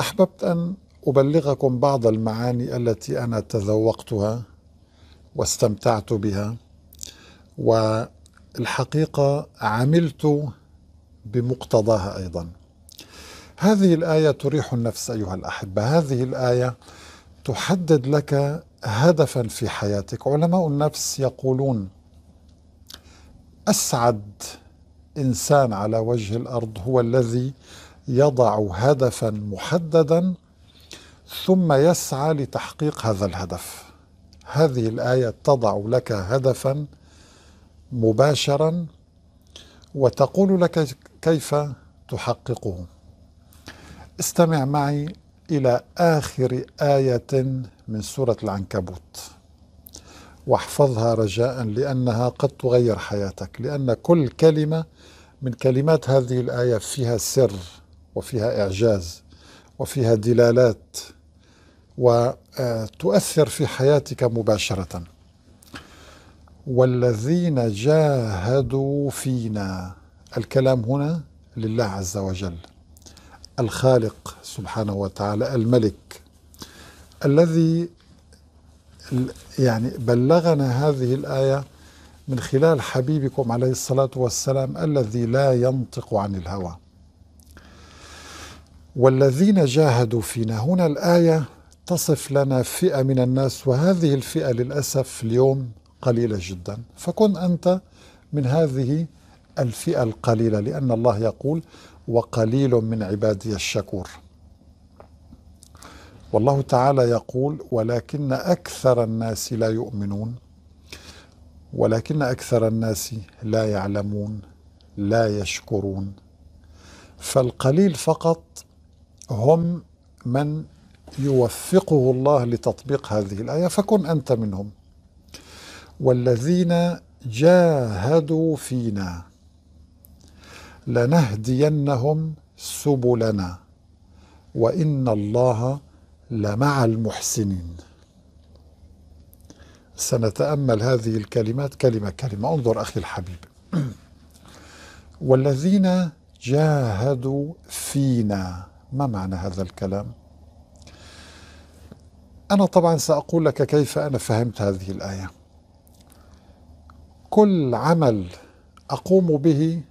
احببت ان ابلغكم بعض المعاني التي انا تذوقتها واستمتعت بها والحقيقه عملت بمقتضاها ايضا هذه الايه تريح النفس ايها الاحبه هذه الايه تحدد لك هدفا في حياتك علماء النفس يقولون اسعد انسان على وجه الارض هو الذي يضع هدفا محددا ثم يسعى لتحقيق هذا الهدف هذه الايه تضع لك هدفا مباشرا وتقول لك كيف تحققه استمع معي الى اخر ايه من سوره العنكبوت واحفظها رجاء لانها قد تغير حياتك لان كل كلمه من كلمات هذه الايه فيها سر وفيها إعجاز وفيها دلالات وتؤثر في حياتك مباشرة والذين جاهدوا فينا الكلام هنا لله عز وجل الخالق سبحانه وتعالى الملك الذي يعني بلغنا هذه الآية من خلال حبيبكم عليه الصلاة والسلام الذي لا ينطق عن الهوى والذين جاهدوا فينا هنا الآية تصف لنا فئة من الناس وهذه الفئة للأسف اليوم قليلة جدا فكن أنت من هذه الفئة القليلة لأن الله يقول وقليل من عبادي الشكور والله تعالى يقول ولكن أكثر الناس لا يؤمنون ولكن أكثر الناس لا يعلمون لا يشكرون فالقليل فقط هم من يوفقه الله لتطبيق هذه الآية فكن أنت منهم والذين جاهدوا فينا لنهدينهم سبلنا وإن الله لمع المحسنين سنتأمل هذه الكلمات كلمة كلمة انظر أخي الحبيب والذين جاهدوا فينا ما معنى هذا الكلام أنا طبعا سأقول لك كيف أنا فهمت هذه الآية كل عمل أقوم به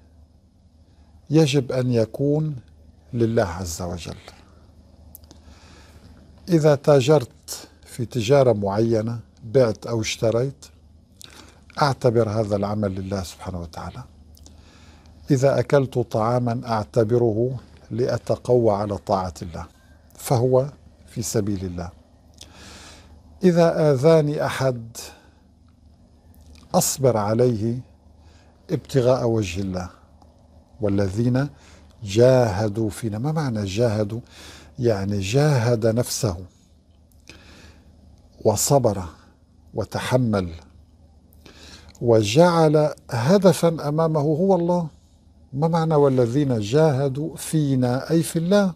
يجب أن يكون لله عز وجل إذا تاجرت في تجارة معينة بعت أو اشتريت أعتبر هذا العمل لله سبحانه وتعالى إذا أكلت طعاما أعتبره لأتقوى على طاعة الله فهو في سبيل الله إذا آذاني أحد أصبر عليه ابتغاء وجه الله والذين جاهدوا فينا ما معنى جاهدوا يعني جاهد نفسه وصبر وتحمل وجعل هدفا امامه هو الله ما معنى والذين جاهدوا فينا أي في الله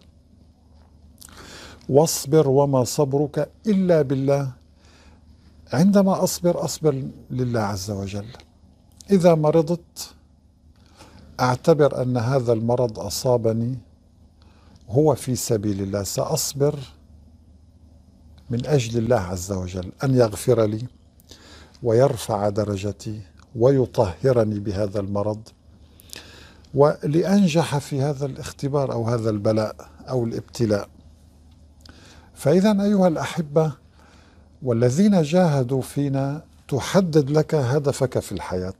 واصبر وما صبرك إلا بالله عندما أصبر أصبر لله عز وجل إذا مرضت أعتبر أن هذا المرض أصابني هو في سبيل الله سأصبر من أجل الله عز وجل أن يغفر لي ويرفع درجتي ويطهرني بهذا المرض ولأنجح في هذا الاختبار أو هذا البلاء أو الابتلاء فإذا أيها الأحبة والذين جاهدوا فينا تحدد لك هدفك في الحياة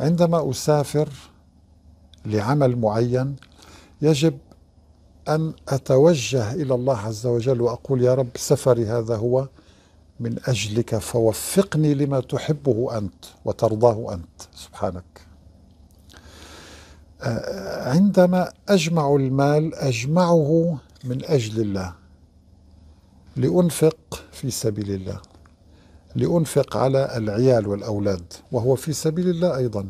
عندما أسافر لعمل معين يجب أن أتوجه إلى الله عز وجل وأقول يا رب سفري هذا هو من أجلك فوفقني لما تحبه أنت وترضاه أنت سبحانك عندما أجمع المال أجمعه من أجل الله لأنفق في سبيل الله لأنفق على العيال والأولاد وهو في سبيل الله أيضا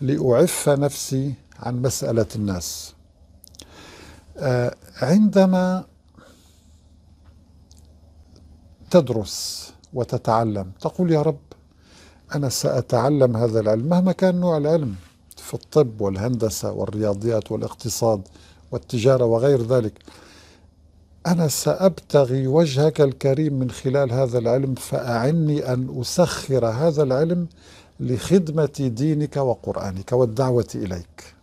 لأعف نفسي عن مسألة الناس آه، عندما تدرس وتتعلم تقول يا رب أنا سأتعلم هذا العلم مهما كان نوع العلم في الطب والهندسة والرياضيات والاقتصاد والتجارة وغير ذلك أنا سأبتغي وجهك الكريم من خلال هذا العلم فأعني أن أسخر هذا العلم لخدمة دينك وقرآنك والدعوة إليك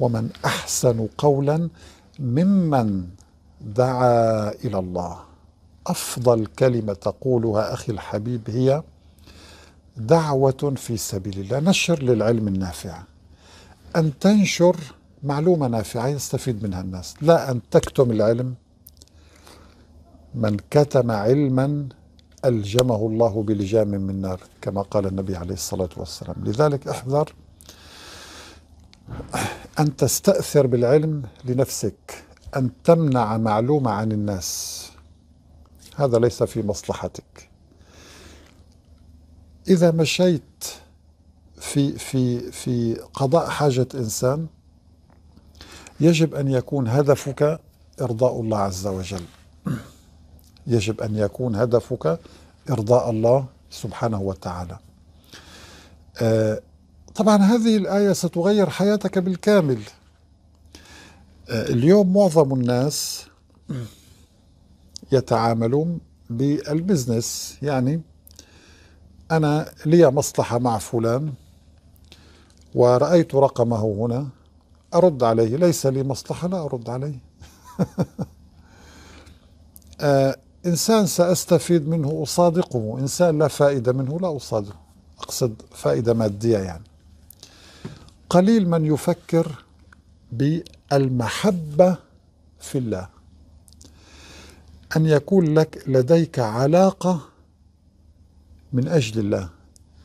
ومن أحسن قولا ممن دعا إلى الله أفضل كلمة تقولها أخي الحبيب هي دعوة في سبيل الله نشر للعلم النافع أن تنشر معلومة نافعة يستفيد منها الناس لا أن تكتم العلم من كتم علما ألجمه الله بلجام من نار كما قال النبي عليه الصلاة والسلام لذلك احذر أن تستأثر بالعلم لنفسك أن تمنع معلومة عن الناس هذا ليس في مصلحتك إذا مشيت في في في قضاء حاجة إنسان يجب أن يكون هدفك إرضاء الله عز وجل يجب أن يكون هدفك إرضاء الله سبحانه وتعالى آه طبعا هذه الآية ستغير حياتك بالكامل آه اليوم معظم الناس يتعاملون بالبزنس يعني أنا لي مصلحة مع فلان ورأيت رقمه هنا أرد عليه ليس لي مصلحة لا أرد عليه آه إنسان سأستفيد منه أصادقه إنسان لا فائدة منه لا أصادقه أقصد فائدة مادية يعني قليل من يفكر بالمحبة في الله أن يكون لك لديك علاقة من أجل الله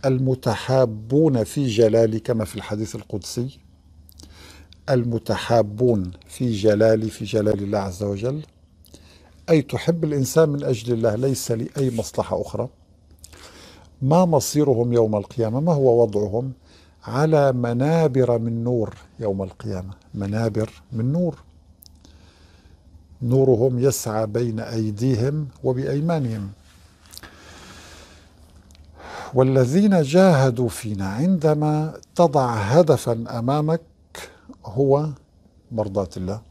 المتحابون في جلالي كما في الحديث القدسي المتحابون في جلالي في جلال الله عز وجل أي تحب الإنسان من أجل الله ليس لأي مصلحة أخرى ما مصيرهم يوم القيامة ما هو وضعهم على منابر من نور يوم القيامة منابر من نور نورهم يسعى بين أيديهم وبأيمانهم والذين جاهدوا فينا عندما تضع هدفا امامك هو مرضاه الله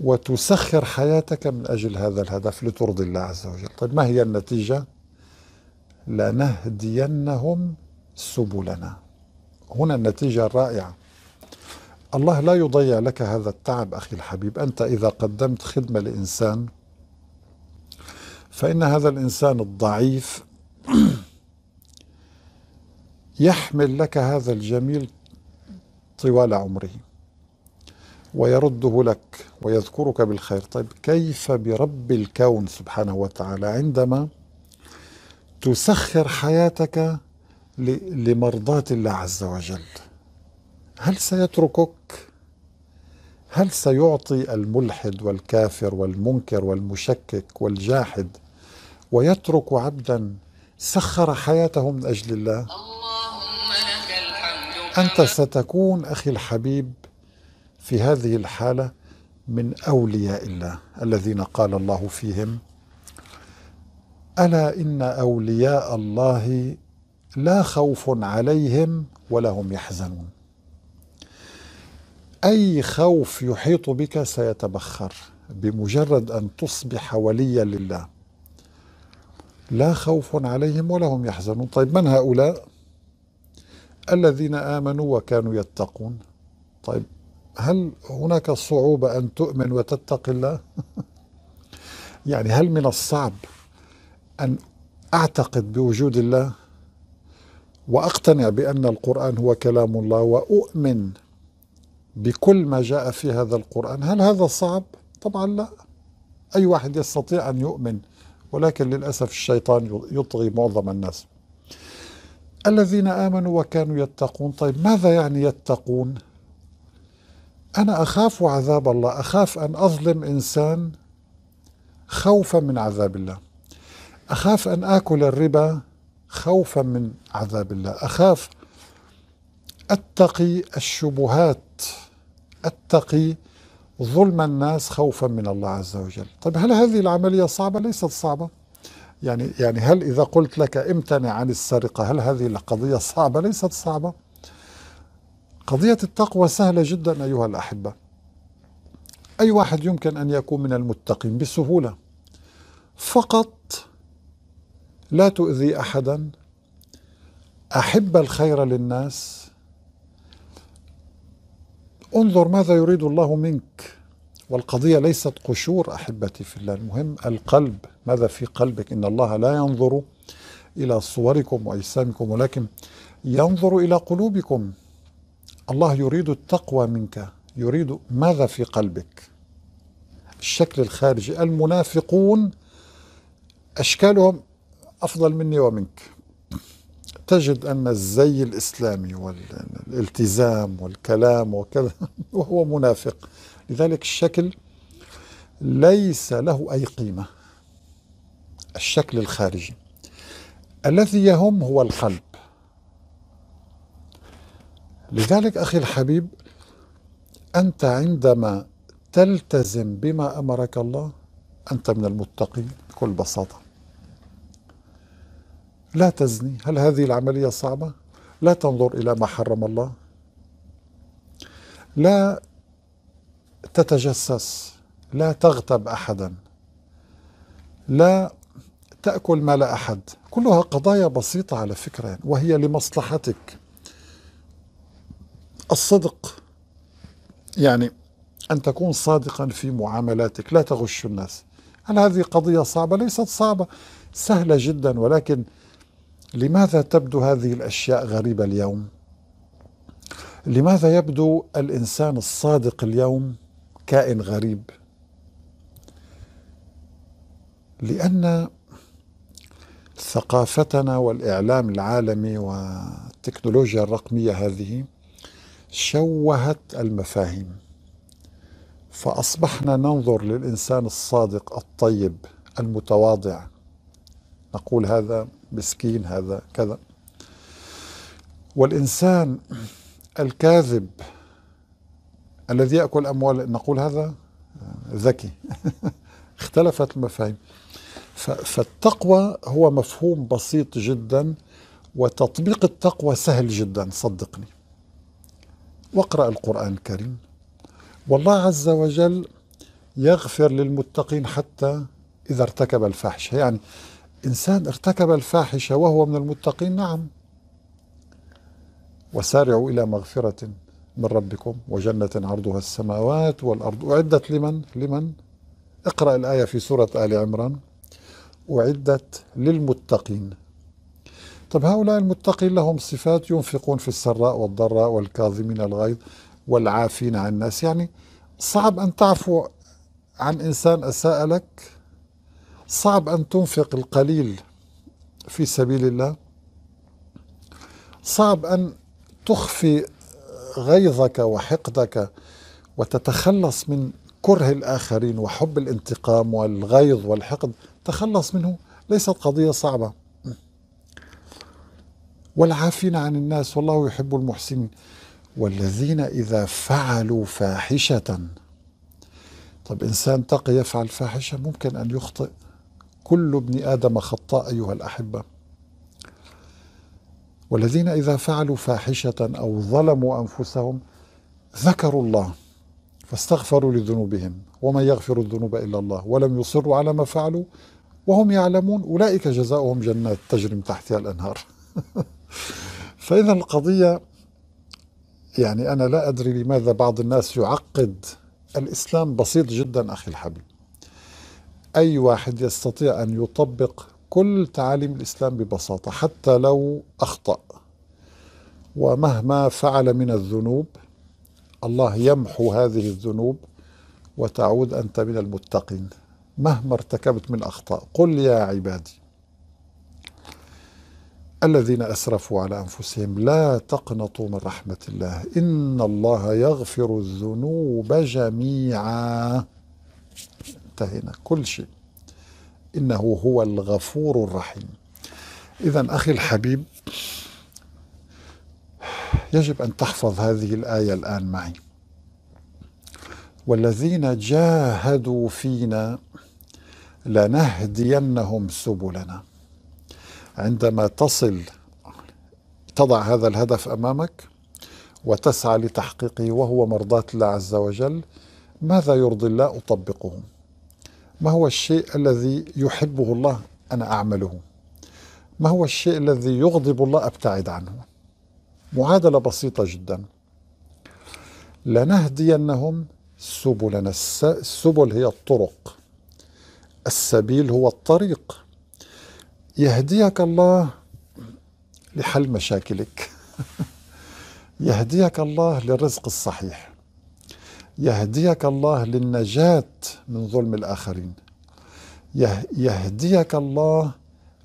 وتسخر حياتك من اجل هذا الهدف لترضي الله عز وجل طيب ما هي النتيجه لنهدينهم سبلنا هنا النتيجه الرائعه الله لا يضيع لك هذا التعب اخي الحبيب انت اذا قدمت خدمه لانسان فان هذا الانسان الضعيف يحمل لك هذا الجميل طوال عمره ويرده لك ويذكرك بالخير طيب كيف برب الكون سبحانه وتعالى عندما تسخر حياتك لمرضاة الله عز وجل هل سيتركك هل سيعطي الملحد والكافر والمنكر والمشكك والجاحد ويترك عبدا سخر حياته من أجل الله أنت ستكون أخي الحبيب في هذه الحالة من أولياء الله الذين قال الله فيهم ألا إن أولياء الله لا خوف عليهم ولا هم يحزنون أي خوف يحيط بك سيتبخر بمجرد أن تصبح وليا لله لا خوف عليهم ولا هم يحزنون طيب من هؤلاء الذين آمنوا وكانوا يتقون طيب هل هناك صعوبة أن تؤمن وتتقي الله؟ يعني هل من الصعب أن أعتقد بوجود الله وأقتنع بأن القرآن هو كلام الله وأؤمن بكل ما جاء في هذا القرآن هل هذا صعب؟ طبعا لا أي واحد يستطيع أن يؤمن ولكن للأسف الشيطان يطغي معظم الناس الذين آمنوا وكانوا يتقون طيب ماذا يعني يتقون أنا أخاف عذاب الله أخاف أن أظلم إنسان خوفا من عذاب الله أخاف أن آكل الربا خوفا من عذاب الله أخاف أتقي الشبهات أتقي ظلم الناس خوفا من الله عز وجل طيب هل هذه العملية صعبة؟ ليست صعبة يعني يعني هل إذا قلت لك امتنع عن السرقة هل هذه القضية صعبة؟ ليست صعبة. قضية التقوى سهلة جدا أيها الأحبة. أي واحد يمكن أن يكون من المتقين بسهولة. فقط لا تؤذي أحدا أحب الخير للناس انظر ماذا يريد الله منك والقضية ليست قشور أحبتي في الله المهم القلب ماذا في قلبك إن الله لا ينظر إلى صوركم وأجسامكم ولكن ينظر إلى قلوبكم الله يريد التقوى منك يريد ماذا في قلبك الشكل الخارجي المنافقون أشكالهم أفضل مني ومنك تجد أن الزي الإسلامي والالتزام والكلام وكذا وهو منافق لذلك الشكل ليس له أي قيمة الشكل الخارجي الذي يهم هو القلب لذلك أخي الحبيب أنت عندما تلتزم بما أمرك الله أنت من المتقين بكل بساطة لا تزني هل هذه العملية صعبة؟ لا تنظر إلى ما حرم الله لا تتجسس لا تغتب احدا لا تاكل مال احد كلها قضايا بسيطه على فكره وهي لمصلحتك الصدق يعني ان تكون صادقا في معاملاتك لا تغش الناس هل هذه قضيه صعبه ليست صعبه سهله جدا ولكن لماذا تبدو هذه الاشياء غريبه اليوم لماذا يبدو الانسان الصادق اليوم كائن غريب لأن ثقافتنا والإعلام العالمي والتكنولوجيا الرقمية هذه شوهت المفاهيم فأصبحنا ننظر للإنسان الصادق الطيب المتواضع نقول هذا مسكين هذا كذا والإنسان الكاذب الذي يأكل أموال نقول هذا ذكي اختلفت المفاهيم فالتقوى هو مفهوم بسيط جدا وتطبيق التقوى سهل جدا صدقني واقرأ القرآن الكريم والله عز وجل يغفر للمتقين حتى إذا ارتكب الفاحشة يعني إنسان ارتكب الفاحشة وهو من المتقين نعم وسارعوا إلى مغفرة من ربكم وجنة عرضها السماوات والأرض أعدت لمن؟ لمن؟ اقرأ الآية في سورة آل عمران أعدت للمتقين طب هؤلاء المتقين لهم صفات ينفقون في السراء والضراء والكاظمين الغيظ والعافين عن الناس يعني صعب أن تعفو عن إنسان أساء لك صعب أن تنفق القليل في سبيل الله صعب أن تخفي غيظك وحقدك وتتخلص من كره الآخرين وحب الانتقام والغيظ والحقد تخلص منه ليست قضية صعبة والعافين عن الناس والله يحب المحسنين والذين إذا فعلوا فاحشة طب إنسان تقي يفعل فاحشة ممكن أن يخطئ كل ابن آدم خطاء أيها الأحبة والذين إذا فعلوا فاحشة أو ظلموا أنفسهم ذكروا الله فاستغفروا لذنوبهم ومن يغفر الذنوب إلا الله ولم يصروا على ما فعلوا وهم يعلمون أولئك جزاؤهم جنات تجري من تحتها الأنهار فإذا القضية يعني أنا لا أدري لماذا بعض الناس يعقد الإسلام بسيط جدا أخي الحبيب أي واحد يستطيع أن يطبق كل تعاليم الإسلام ببساطة حتى لو أخطأ ومهما فعل من الذنوب الله يمحو هذه الذنوب وتعود أنت من المتقين مهما ارتكبت من أخطاء قل يا عبادي الذين أسرفوا على أنفسهم لا تقنطوا من رحمة الله إن الله يغفر الذنوب جميعا انتهينا كل شيء إنه هو الغفور الرحيم إذا أخي الحبيب يجب أن تحفظ هذه الآية الآن معي والذين جاهدوا فينا لنهدينهم سبلنا عندما تصل تضع هذا الهدف امامك وتسعى لتحقيقه وهو مرضاه الله عز وجل ماذا يرضي الله اطبقه ما هو الشيء الذي يحبه الله أنا أعمله ما هو الشيء الذي يغضب الله أبتعد عنه معادلة بسيطة جدا لنهدينهم سبلنا السبل هي الطرق السبيل هو الطريق يهديك الله لحل مشاكلك يهديك الله للرزق الصحيح يهديك الله للنجاة من ظلم الآخرين يهديك الله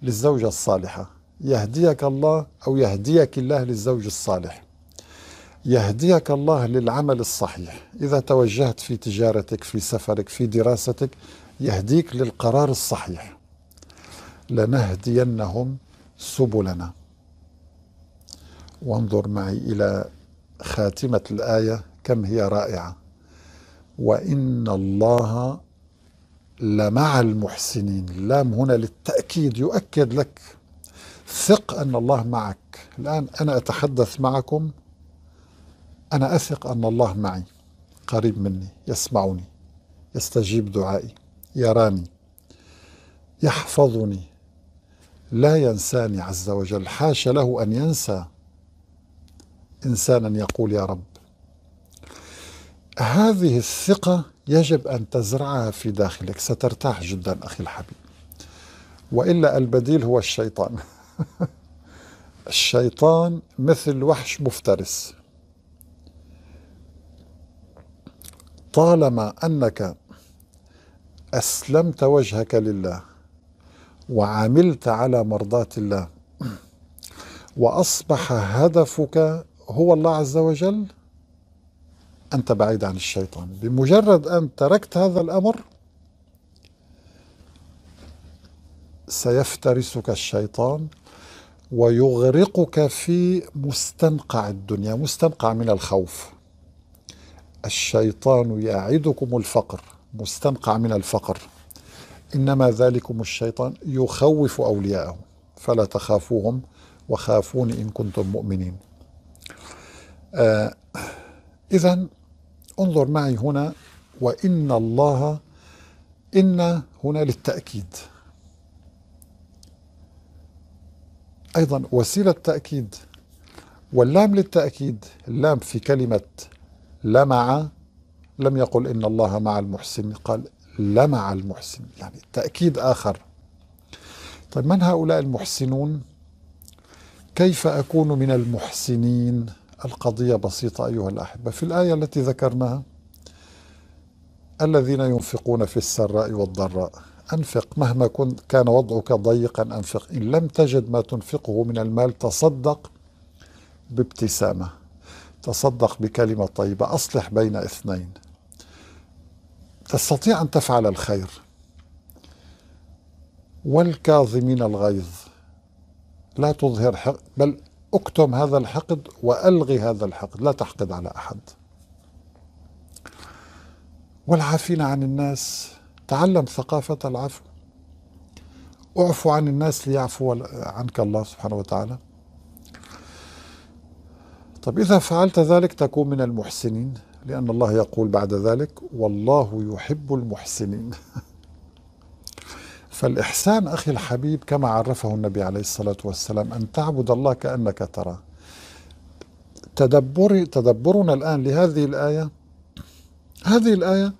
للزوجة الصالحة يهديك الله أو يهديك الله للزوج الصالح يهديك الله للعمل الصحيح إذا توجهت في تجارتك في سفرك في دراستك يهديك للقرار الصحيح لنهدينهم سبلنا وانظر معي إلى خاتمة الآية كم هي رائعة وإن الله لمع المحسنين اللام هنا للتأكيد يؤكد لك ثق أن الله معك الآن أنا أتحدث معكم أنا أثق أن الله معي قريب مني يسمعني يستجيب دعائي يراني يحفظني لا ينساني عز وجل حاش له أن ينسى إنسانا يقول يا رب هذه الثقة يجب أن تزرعها في داخلك سترتاح جدا أخي الحبيب وإلا البديل هو الشيطان الشيطان مثل وحش مفترس طالما أنك أسلمت وجهك لله وعملت على مرضاة الله وأصبح هدفك هو الله عز وجل أنت بعيد عن الشيطان بمجرد أن تركت هذا الأمر سيفترسك الشيطان ويغرقك في مستنقع الدنيا مستنقع من الخوف الشيطان يعدكم الفقر مستنقع من الفقر إنما ذلكم الشيطان يخوف أولياءه فلا تخافوهم وخافون إن كنتم مؤمنين آه إذا انظر معي هنا وإن الله إن هنا للتأكيد أيضا وسيلة تأكيد واللام للتأكيد اللام في كلمة لمع لم يقل إن الله مع المحسن قال لمع المحسن يعني تأكيد آخر طيب من هؤلاء المحسنون كيف أكون من المحسنين القضية بسيطة أيها الأحبة في الآية التي ذكرناها الذين ينفقون في السراء والضراء أنفق مهما كنت كان وضعك ضيقا أنفق إن لم تجد ما تنفقه من المال تصدق بابتسامة تصدق بكلمة طيبة أصلح بين اثنين تستطيع أن تفعل الخير والكاظمين الغيظ لا تظهر حق بل اكتم هذا الحقد والغي هذا الحقد لا تحقد على احد والعافين عن الناس تعلم ثقافه العفو اعفو عن الناس ليعفو عنك الله سبحانه وتعالى طب اذا فعلت ذلك تكون من المحسنين لان الله يقول بعد ذلك والله يحب المحسنين فالإحسان أخي الحبيب كما عرفه النبي عليه الصلاة والسلام أن تعبد الله كأنك تراه تدبر تدبرنا الآن لهذه الآية هذه الآية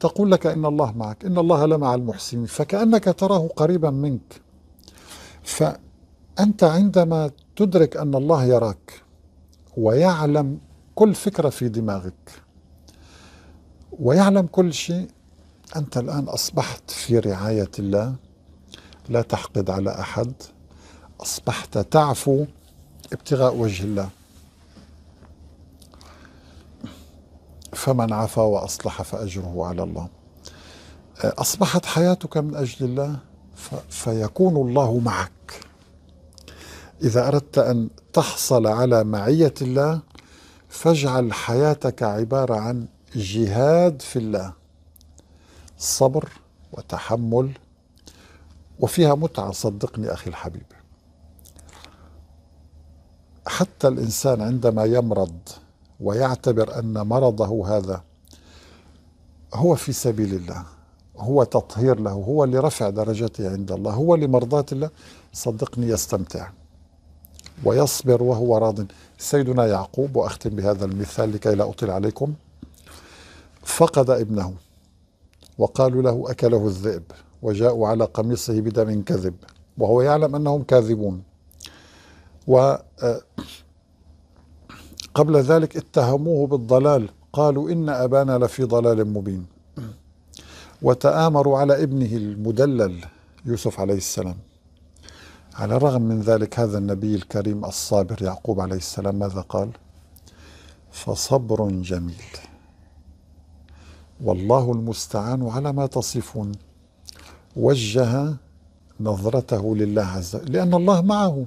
تقول لك إن الله معك إن الله لمع المحسنين فكأنك تراه قريبا منك فأنت عندما تدرك أن الله يراك ويعلم كل فكرة في دماغك ويعلم كل شيء أنت الآن أصبحت في رعاية الله لا تحقد على أحد أصبحت تعفو ابتغاء وجه الله فمن عفا وأصلح فأجره على الله أصبحت حياتك من أجل الله فيكون الله معك إذا أردت أن تحصل على معية الله فاجعل حياتك عبارة عن جهاد في الله صبر وتحمل وفيها متعة صدقني أخي الحبيب حتى الإنسان عندما يمرض ويعتبر أن مرضه هذا هو في سبيل الله هو تطهير له هو لرفع درجته عند الله هو لمرضاة الله صدقني يستمتع ويصبر وهو راض سيدنا يعقوب وأختم بهذا المثال لكي لا أطيل عليكم فقد ابنه وقالوا له أكله الذئب وجاءوا على قميصه بدم كذب وهو يعلم أنهم كاذبون و آه، قبل ذلك اتهموه بالضلال قالوا إن أبانا لفي ضلال مبين وتآمروا على ابنه المدلل يوسف عليه السلام على الرغم من ذلك هذا النبي الكريم الصابر يعقوب عليه السلام ماذا قال فصبر جميل والله المستعان على ما تصفون وجه نظرته لله عز وجل لأن الله معه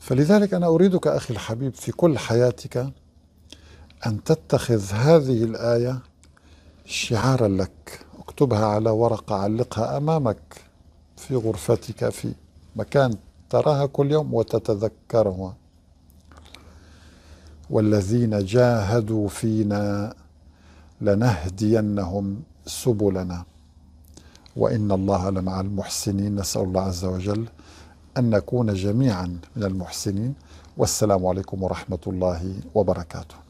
فلذلك أنا أريدك أخي الحبيب في كل حياتك أن تتخذ هذه الآية شعارا لك اكتبها على ورقة علقها أمامك في غرفتك في مكان تراها كل يوم وتتذكرها والذين جاهدوا فينا لنهدينهم سبلنا وإن الله لمع المحسنين نسأل الله عز وجل أن نكون جميعا من المحسنين والسلام عليكم ورحمة الله وبركاته